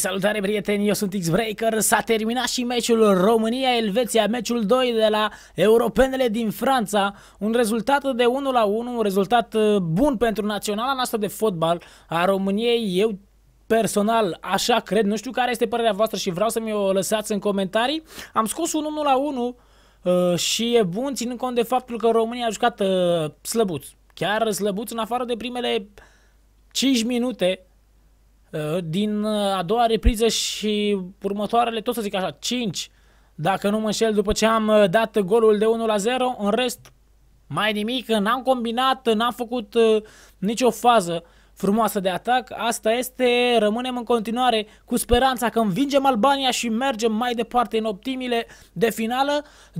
Salutare prieteni, eu sunt X-Breaker, s-a terminat și meciul România-Elveția, meciul 2 de la europenele din Franța, un rezultat de 1 la 1, un rezultat uh, bun pentru naționala noastră de fotbal a României, eu personal, așa cred, nu știu care este părerea voastră și vreau să mi o lăsați în comentarii, am scos un 1 la 1 uh, și e bun ținând cont de faptul că România a jucat uh, slăbuț, chiar slăbuț în afară de primele 5 minute Uh, din uh, a doua repriză și următoarele, tot să zic așa, 5, dacă nu mă înșel, după ce am uh, dat golul de 1 la 0, în rest mai nimic, n-am combinat, n-am făcut nicio fază frumoasă de atac. Asta este, rămânem în continuare cu speranța că învingem Albania și mergem mai departe în optimile de finală. 20.000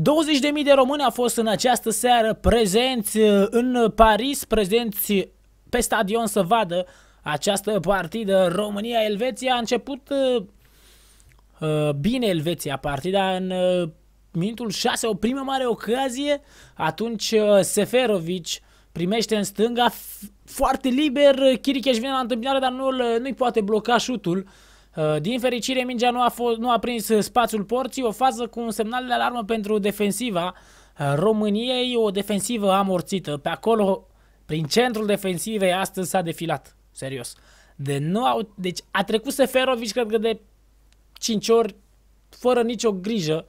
de români au fost în această seară prezenți în Paris, prezenți pe stadion să vadă această partidă România-Elveția a început uh, uh, bine Elveția partida în uh, minutul 6 o primă mare ocazie atunci uh, Seferovic primește în stânga foarte liber uh, Chiricheș vine la întâmpinare dar nu, uh, nu-i poate bloca șutul din fericire mingea nu a, fost, nu a prins spațiul porții o fază cu un semnal de alarmă pentru defensiva României o defensivă amorțită pe acolo prin centrul defensivei astăzi s-a defilat Serios. De nu au... Deci a trecut Seferovic, cred că de 5 ori, fără nicio grijă.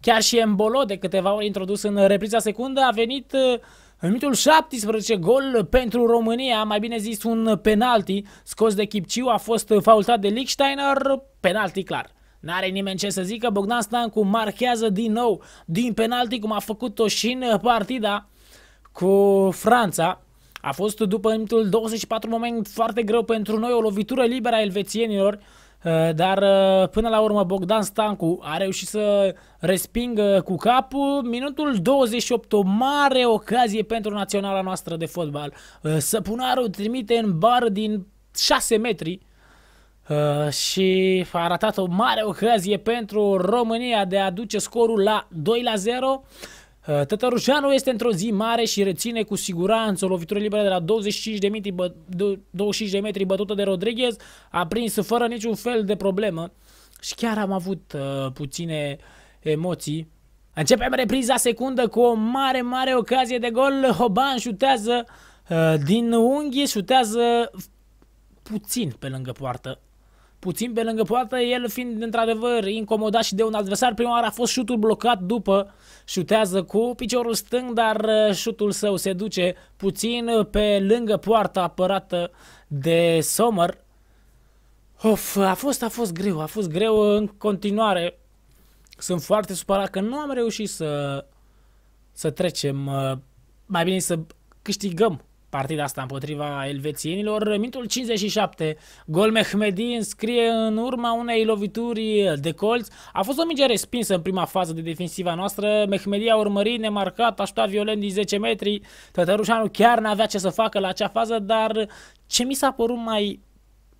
Chiar și Embolo, de câteva ori introdus în repriza secundă, a venit uh, în minutul 17 gol pentru România, mai bine zis un penalti scos de Chipciu, a fost faultat de Lichsteiner, penalti clar. N-are nimeni ce să zică, Bogdan Stancu marchează din nou din penalti cum a făcut-o și în partida cu Franța. A fost după minutul 24 moment foarte greu pentru noi, o lovitură liberă a elvețienilor, uh, dar uh, până la urmă Bogdan Stancu a reușit să respingă cu capul. Minutul 28, o mare ocazie pentru naționala noastră de fotbal. Uh, Săpunarul trimite în bar din 6 metri și a ratat o mare ocazie pentru România de a aduce scorul la 2 la 0. Uh, Tătărușanu este într-o zi mare și reține cu siguranță o lovitură liberă de la 25 de, metri, bă, 25 de metri bătută de Rodriguez, a prins fără niciun fel de problemă și chiar am avut uh, puține emoții. Începem repriza secundă cu o mare, mare ocazie de gol. Hoban șutează uh, din unghie, șutează puțin pe lângă poartă puțin pe lângă poartă, el fiind într-adevăr incomodat și de un adversar, prima oară a fost șutul blocat după, șutează cu piciorul stâng, dar uh, șutul său se duce puțin pe lângă poarta apărată de Sommer. Of, a fost, a fost greu, a fost greu în continuare. Sunt foarte supărat că nu am reușit să, să trecem, uh, mai bine să câștigăm partida asta împotriva elvețienilor. Mintul 57, gol Mehmedi înscrie în urma unei lovituri de colț. A fost o minge respinsă în prima fază de defensiva noastră. Mehmedi a urmărit nemarcat, a șutat violent din 10 metri. Tătărușanu chiar n-avea ce să facă la acea fază, dar ce mi s-a părut mai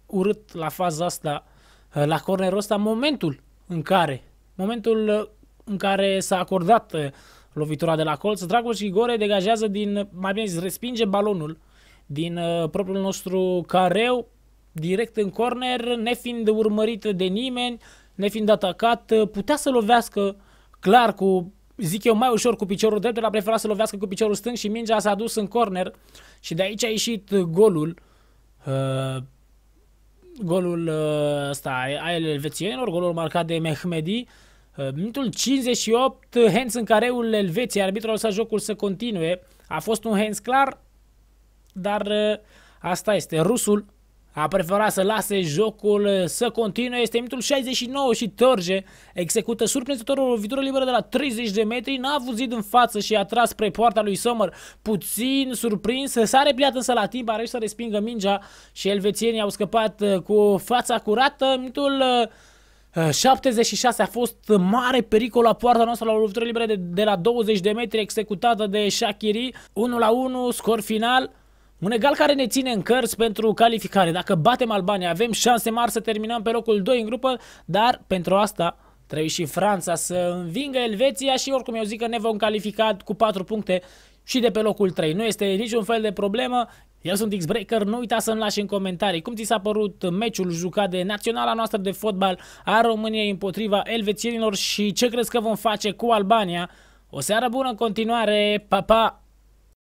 urât la faza asta, la cornerul ăsta, momentul în care, momentul în care s-a acordat lovitura de la colț. Dragoș Igore degajează din, mai bine zis, respinge balonul din uh, propriul nostru careu, direct în corner, nefiind urmărit de nimeni, nefiind atacat, uh, putea să lovească clar cu zic eu, mai ușor cu piciorul drept, dar a preferat să lovească cu piciorul stâng și mingea s-a dus în corner și de aici a ieșit golul. Uh, golul uh, ăsta al elvețienilor, golul marcat de Mehmedi. Uh, Minutul 58, hands în careul Elveției, arbitrul a lăsat jocul să continue. A fost un hands clar, dar uh, asta este. Rusul a preferat să lase jocul uh, să continue. Este minutul 69 și Torge execută surprinzător o lovitură liberă de la 30 de metri. N-a avut zid în față și a tras spre poarta lui Sommer puțin surprins. S-a repliat însă la timp, a reușit să respingă mingea și elvețienii au scăpat uh, cu fața curată. Minutul 76 a fost mare pericol la poarta noastră la o luptură liberă de, de la 20 de metri executată de Shakiri. 1 la 1, scor final. Un egal care ne ține în cărți pentru calificare. Dacă batem Albania, avem șanse mari să terminăm pe locul 2 în grupă, dar pentru asta trebuie și Franța să învingă Elveția și oricum eu zic că ne vom califica cu 4 puncte și de pe locul 3. Nu este niciun fel de problemă, eu sunt X Breaker. nu uita să-mi lași în comentarii cum ți s-a părut meciul jucat de naționala noastră de fotbal a României împotriva elvețienilor și ce crezi că vom face cu Albania. O seară bună în continuare, pa, pa!